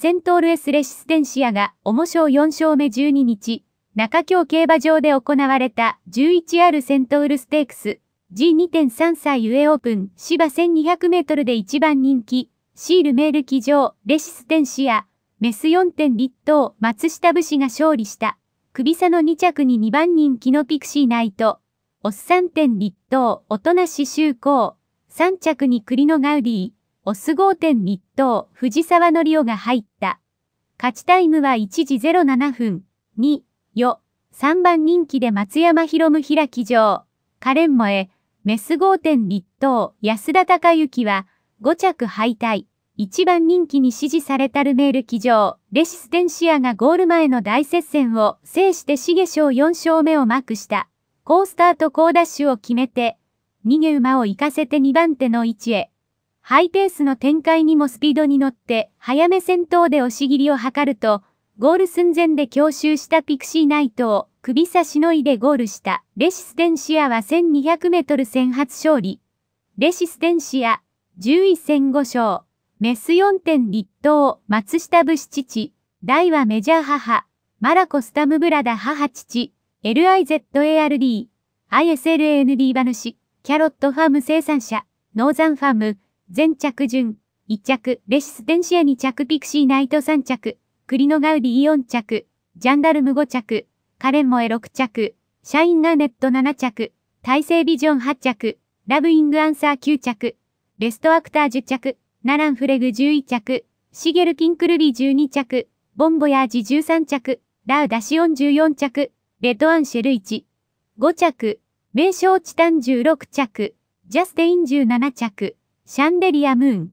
セントールエスレシステンシアが、重賞4勝目12日、中京競馬場で行われた 11R セントールステークス G2.3 歳えオープン芝1200メートルで一番人気、シールメール騎乗レシステンシア、メス4点立東松下武士が勝利した。首差の2着に2番人気のピクシーナイト、オス3点立おとなし修行、3着にクリノガウディ、オス5 1日藤沢のりおが入った。勝ちタイムは1時07分、2、よ、3番人気で松山博夢開き上、カレンモエ、メス5 1立安田隆之は、5着敗退、1番人気に支持されたルメール騎乗、レシステンシアがゴール前の大接戦を制して重賞4勝目をマークした。好スタート好ダッシュを決めて、逃げ馬を行かせて2番手の位置へ。ハイペースの展開にもスピードに乗って、早め先頭で押し切りを図ると、ゴール寸前で強襲したピクシーナイトを首差しのいでゴールした。レシステンシアは1200メートル戦初勝利。レシステンシア、11戦5勝。メス4点立党、松下武士父。大はメジャー母。マラコスタムブラダ母父。LIZARD。ISLAND 馬主。キャロットファーム生産者。ノーザンファーム。全着順、1着、レシステンシア2着、ピクシーナイト3着、クリノガウディ4着、ジャンダルム5着、カレンモエ6着、シャインガーネット7着、大成ビジョン8着、ラブイングアンサー9着、ベストアクター10着、ナランフレグ11着、シゲルキンクルビ12着、ボンボヤージ13着、ラウダシオン14着、レッドアンシェル1、5着、名称チタン16着、ジャステイン17着。シャンデリアムーン